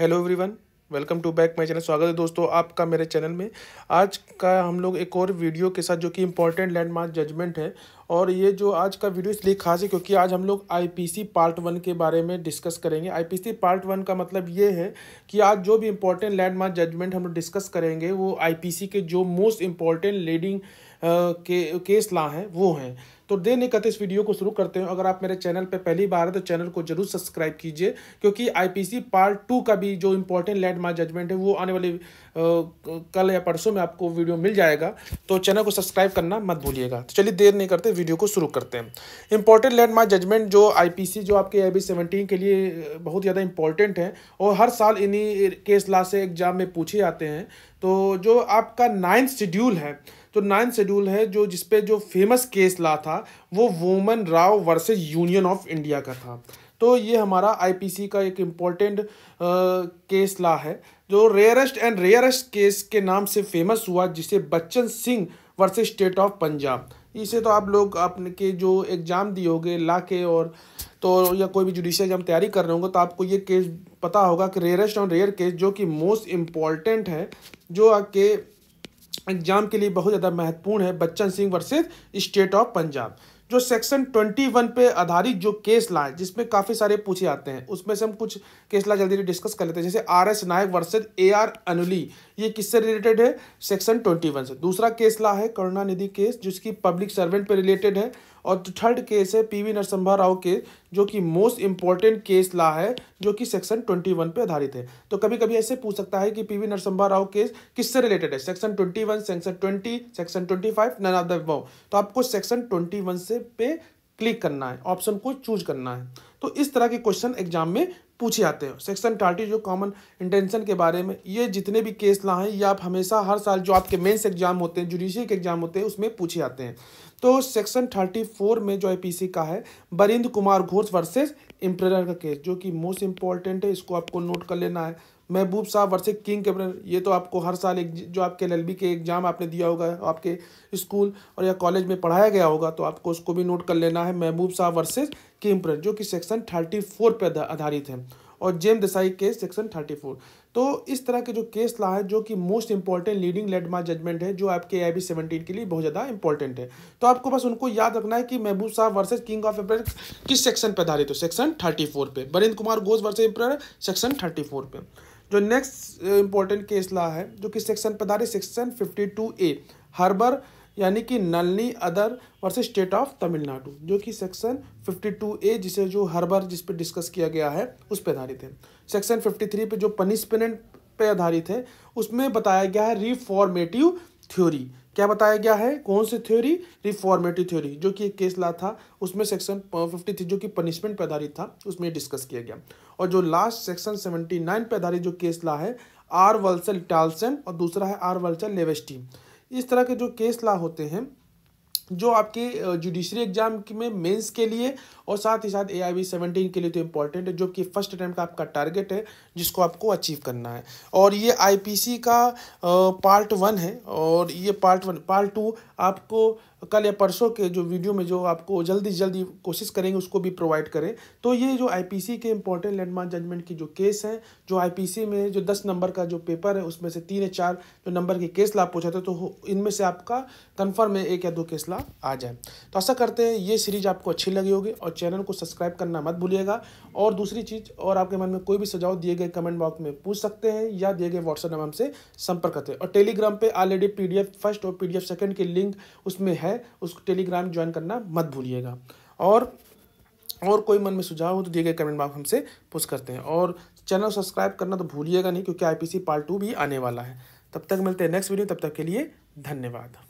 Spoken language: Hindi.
hello everyone welcome to back my channel स्वागत है दोस्तों आपका मेरे चैनल में आज का हम लोग एक और वीडियो के साथ जो कि इम्पोर्टेंट लैंडमार्क जजमेंट है और ये जो आज का वीडियो इसलिए खास है क्योंकि आज हम लोग आईपीसी पार्ट वन के बारे में डिस्कस करेंगे आईपीसी पार्ट वन का मतलब ये है कि आज जो भी इम्पोर्टेंट लैंडमार्क जजमेंट हम लोग डिस्कस करेंगे वो आई के जो मोस्ट इम्पॉर्टेंट लीडिंग के केस ला हैं वो हैं तो देर नहीं करते इस वीडियो को शुरू करते हैं अगर आप मेरे चैनल पर पहली बार है तो चैनल को जरूर सब्सक्राइब कीजिए क्योंकि आईपीसी पार्ट टू का भी जो इंपॉर्टेंट लैंडमार्क जजमेंट है वो आने वाले कल या परसों में आपको वीडियो मिल जाएगा तो चैनल को सब्सक्राइब करना मत भूलिएगा तो चलिए देर नहीं करते वीडियो को शुरू करते हैं इंपॉर्टेंट लैंडमार्क जजमेंट जो आई जो आपके आई बी के लिए बहुत ज़्यादा इंपॉर्टेंट है और हर साल इन्हीं केस ला से एग्जाम में पूछे जाते हैं तो जो आपका नाइन्थ शेड्यूल है तो नाइन्थ शेड्यूल है जो जिसपे जो फेमस केस ला था वो Vaman Rao versus union of India का था तो ये हमारा आईपीसी का एक इम्पॉर्टेंट केस ला है जो रेयरेस्ट एंड रेयरेस्ट केस के नाम से फेमस हुआ जिसे Bachan Singh versus state of Punjab इसे तो आप लोग अपने के जो एग्ज़ाम दिए होगे ला के और तो या कोई भी जुडिशियल हम तैयारी कर रहे होंगे तो आपको ये केस पता होगा कि रेयरेस्ट और रेयर केस जो कि मोस्ट इम्पॉर्टेंट है जो आपके एग्जाम के लिए बहुत ज़्यादा महत्वपूर्ण है Bachan Singh versus state of Punjab जो सेक्शन ट्वेंटी वन पे आधारित जो केस लाए जिसमें काफ़ी सारे पूछे आते हैं उसमें से हम कुछ केस ला जल्दी डिस्कस कर लेते हैं जैसे R S Nayak versus A R Antulay ये किससे रिलेटेड है सेक्शन ट्वेंटी वन से दूसरा केस ला है करुणानिधि केस जिसकी पब्लिक सर्वेंट पे रिलेटेड है और थर्ड केस है पीवी नरसिम्हा राव के जो कि मोस्ट इंपॉर्टेंट केस ला है जो कि सेक्शन ट्वेंटी वन पे आधारित है तो कभी कभी ऐसे पूछ सकता है कि पीवी नरसिम्हा राव केस किससे रिलेटेड है section twenty one section twenty section twenty five none of the तो आपको सेक्शन ट्वेंटी वन से पे क्लिक करना है ऑप्शन को चूज करना है तो इस तरह के क्वेश्चन एग्जाम में पूछे जाते हैं सेक्शन थर्टी जो कॉमन इंटेंशन के बारे में ये जितने भी केस ला हैं ये आप हमेशा हर साल जो आपके मेंस एग्जाम होते हैं जुडिशियल के एग्जाम होते हैं उसमें पूछे जाते हैं तो सेक्शन थर्टी फोर में जो आई का है बरिंद कुमार घोष वर्सेस इम्प्रेरर का केस जो कि मोस्ट इंपॉर्टेंट है इसको आपको नोट कर लेना है महबूब साहब वर्सेस किंग कैमरन ये तो आपको हर साल एक जो आपके एल के एग्ज़ाम आपने दिया होगा आपके स्कूल और या कॉलेज में पढ़ाया गया होगा तो आपको उसको भी नोट कर लेना है महबूब साहब किंग किम्प्रन जो कि सेक्शन थर्टी फोर पर आधारित है और जेम Desai case section thirty four तो इस तरह के जो केस ला है जो कि most important leading landmark judgment है जो आपके आई बी सेवनटीन के लिए बहुत ज़्यादा इंपॉर्टेंट है तो आपको बस उनको याद रखना है कि Mehboob Sahab versus king of emperor किस सेक्शन पर आधारित हो सेक्शन थर्टी फोर पर Barindra Kumar Ghosh versus emperor section thirty four पर जो नेक्स्ट इंपॉर्टेंट केस ला है जो कि सेक्शन आधारित section fifty two A harbour यानी कि Nalini other versus state of Tamil Nadu जो कि सेक्शन फिफ्टी टू ए जिसे जो हर्बर जिस पर डिस्कस किया गया है उस पर आधारित है सेक्शन फिफ्टी थ्री पे जो पनिशमेंट पे आधारित है उसमें बताया गया है रिफॉर्मेटिव थ्योरी क्या बताया गया है कौन सी थ्योरी रिफॉर्मेटिव थ्योरी जो कि एक केस ला था उसमें सेक्शन फिफ्टी थ्री जो कि पनिशमेंट पर आधारित था उसमें डिस्कस किया गया और जो लास्ट सेक्शन सेवेंटी नाइन पे आधारित जो केस ला है आर वल्सल टालसन और दूसरा है आर वल्सल लेवेस्टी इस तरह के जो केस ला होते हैं जो आपके जुडिशरी एग्जाम में मेंस के लिए और साथ ही साथ ए आई सेवनटीन के लिए तो इम्पॉर्टेंट है जो कि फर्स्ट अटैम्प्ट का आपका टारगेट है जिसको आपको अचीव करना है और ये आईपीसी का पार्ट वन है और ये पार्ट वन पार्ट टू आपको कल या परसों के जो वीडियो में जो आपको जल्दी जल्दी कोशिश करेंगे उसको भी प्रोवाइड करें तो ये जो आईपीसी के इम्पोर्टेंट लैंडमार्क जजमेंट की जो केस हैं जो आईपीसी में जो दस नंबर का जो पेपर है उसमें से तीन या चार जो नंबर के केस ला पूछा था तो इनमें से आपका कन्फर्म है एक या दो केस ला आ जाए तो ऐसा करते हैं ये सीरीज आपको अच्छी लगी होगी और चैनल को सब्सक्राइब करना मत भूलिएगा और दूसरी चीज़ और आपके मन में कोई भी सुझाव दिए गए कमेंट बॉक्स में पूछ सकते हैं या दिए गए व्हाट्सएप नंबर से संपर्क करते हैं और टेलीग्राम पर ऑलरेडी पी फर्स्ट और पी सेकंड की लिंक उसमें है है उसको टेलीग्राम ज्वाइन करना मत भूलिएगा और और कोई मन में सुझाव हो तो दिए गए कमेंट बॉक्स हमसे पुछ करते हैं और चैनल सब्सक्राइब करना तो भूलिएगा नहीं क्योंकि आईपीसी पार्ट टू भी आने वाला है तब तक मिलते हैं नेक्स्ट वीडियो तब तक के लिए धन्यवाद